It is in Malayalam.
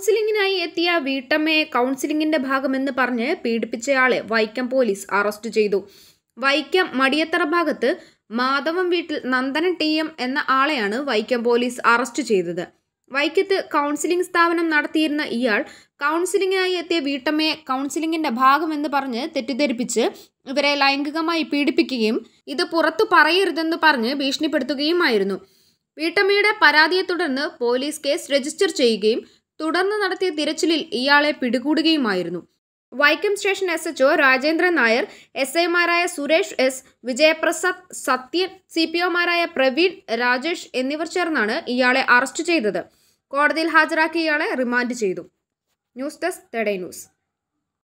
കൗൺസിലിങ്ങിനായി എത്തിയ വീട്ടമ്മയെ കൗൺസിലിങ്ങിന്റെ ഭാഗമെന്ന് പറഞ്ഞ് പീഡിപ്പിച്ചയാളെ വൈക്കം പോലീസ് അറസ്റ്റ് ചെയ്തു വൈക്കം മടിയത്തറ ഭാഗത്ത് മാധവം വീട്ടിൽ നന്ദനൻ ടി എം എന്ന ആളെയാണ് വൈക്കം പോലീസ് അറസ്റ്റ് ചെയ്തത് വൈക്കത്ത് കൗൺസിലിംഗ് സ്ഥാപനം നടത്തിയിരുന്ന ഇയാൾ കൗൺസിലിങ്ങിനായി എത്തിയ വീട്ടമ്മയെ കൗൺസിലിങ്ങിന്റെ ഭാഗമെന്ന് പറഞ്ഞ് തെറ്റിദ്ധരിപ്പിച്ച് ഇവരെ ലൈംഗികമായി പീഡിപ്പിക്കുകയും ഇത് പുറത്തു പറയരുതെന്ന് പറഞ്ഞ് ഭീഷണിപ്പെടുത്തുകയുമായിരുന്നു വീട്ടമ്മയുടെ പരാതിയെ തുടർന്ന് പോലീസ് കേസ് രജിസ്റ്റർ ചെയ്യുകയും തുടർന്ന് നടത്തിയ തിരച്ചിലിൽ ഇയാളെ പിടികൂടുകയുമായിരുന്നു Vaikom station S H O Rajendran Nair S ഐമാരായ Suresh S Vijayaprasad Sathyan C P ഒമാരായ പ്രവീൺ രാജേഷ് എന്നിവർ ചേർന്നാണ് ഇയാളെ അറസ്റ്റ് ചെയ്തത് കോടതിയിൽ ഹാജരാക്കി ഇയാളെ റിമാൻഡ് ചെയ്തു ന്യൂസ് ഡെസ്ക് തെഡേ ന്യൂസ്